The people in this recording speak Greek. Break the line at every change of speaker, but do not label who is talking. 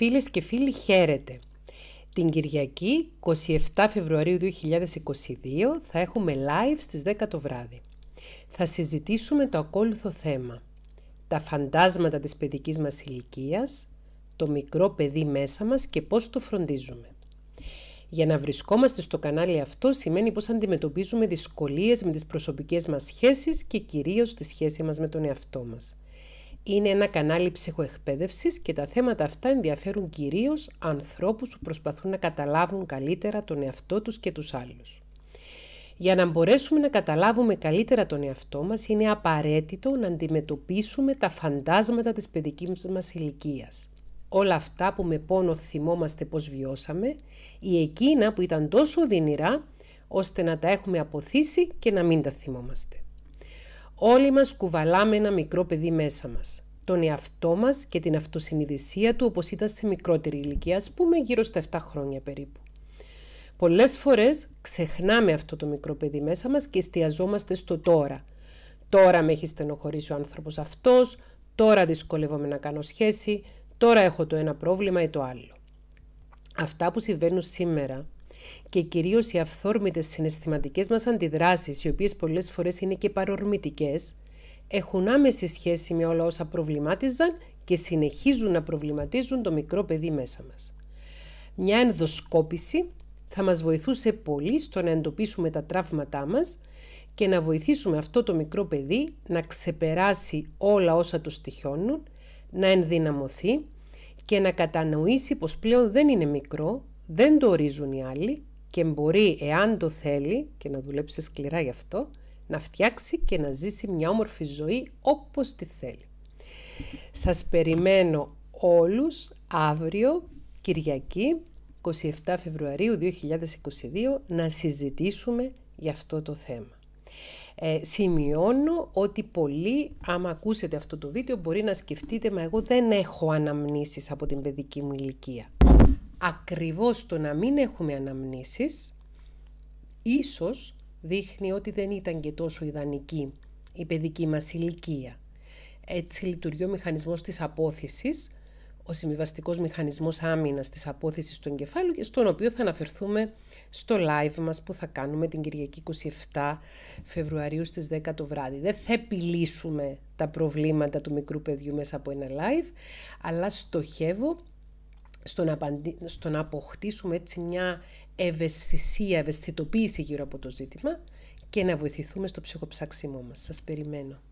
Φίλες και φίλοι χαίρετε! Την Κυριακή 27 Φεβρουαρίου 2022 θα έχουμε live στις 10 το βράδυ. Θα συζητήσουμε το ακόλουθο θέμα. Τα φαντάσματα της παιδικής μας ηλικίας, το μικρό παιδί μέσα μας και πώς το φροντίζουμε. Για να βρισκόμαστε στο κανάλι αυτό σημαίνει πως αντιμετωπίζουμε δυσκολίες με τις προσωπικές μας σχέσεις και κυρίως τη σχέση μας με τον εαυτό μας είναι ένα κανάλι ψυχοεκπαίδευσης και τα θέματα αυτά ενδιαφέρουν κυρίως ανθρώπους που προσπαθούν να καταλάβουν καλύτερα τον εαυτό τους και τους άλλους. Για να μπορέσουμε να καταλάβουμε καλύτερα τον εαυτό μας, είναι απαραίτητο να αντιμετωπίσουμε τα φαντάσματα της παιδικής μας ηλικίας. Όλα αυτά που με πόνο θυμόμαστε πώς βιώσαμε ή εκείνα που ήταν τόσο δυνηρά ώστε να τα έχουμε αποθήσει και να μην τα θυμόμαστε. Όλοι μας κουβαλάμε ένα μικρό παιδί μέσα μας. Τον εαυτό μας και την αυτοσυνειδησία του όπως ήταν σε μικρότερη ηλικία, ας πούμε γύρω στα 7 χρόνια περίπου. Πολλές φορές ξεχνάμε αυτό το μικρό παιδί μέσα μας και εστιαζόμαστε στο τώρα. Τώρα με έχει στενοχωρήσει ο άνθρωπος αυτός, τώρα δυσκολεύομαι να κάνω σχέση, τώρα έχω το ένα πρόβλημα ή το άλλο. Αυτά που συμβαίνουν σήμερα και κυρίως οι αυθόρμητες συναισθηματικές μας αντιδράσεις, οι οποίες πολλές φορές είναι και παρορμητικές, έχουν άμεση σχέση με όλα όσα προβλημάτιζαν και συνεχίζουν να προβληματίζουν το μικρό παιδί μέσα μας. Μια ενδοσκόπηση θα μας βοηθούσε πολύ στο να εντοπίσουμε τα τραύματά μας και να βοηθήσουμε αυτό το μικρό παιδί να ξεπεράσει όλα όσα του στοιχιώνουν, να ενδυναμωθεί και να κατανοήσει πως πλέον δεν είναι μικρό, δεν το ορίζουν οι άλλοι και μπορεί, εάν το θέλει και να δουλέψει σκληρά γι' αυτό, να φτιάξει και να ζήσει μια όμορφη ζωή όπως τη θέλει. Σας περιμένω όλους αύριο, Κυριακή, 27 Φεβρουαρίου 2022, να συζητήσουμε για αυτό το θέμα. Ε, σημειώνω ότι πολλοί, άμα ακούσετε αυτό το βίντεο, μπορεί να σκεφτείτε «Μα εγώ δεν έχω αναμνήσεις από την παιδική μου ηλικία» ακριβώς το να μην έχουμε αναμνήσεις, ίσως δείχνει ότι δεν ήταν και τόσο ιδανική η παιδική μας ηλικία. Έτσι λειτουργεί ο μηχανισμός της απόθεσης, ο συμβιβαστικός μηχανισμός άμυνας της απόθεσης του εγκεφάλου και στον οποίο θα αναφερθούμε στο live μας που θα κάνουμε την Κυριακή 27 Φεβρουαρίου στις 10 το βράδυ. Δεν θα επιλύσουμε τα προβλήματα του μικρού παιδιού μέσα από ένα live, αλλά στοχεύω στο να, απαντη... αποκτήσουμε μια ευαισθησία, ευαισθητοποίηση γύρω από το ζήτημα και να βοηθηθούμε στο ψυχοψάξιμό μας. Σας περιμένω.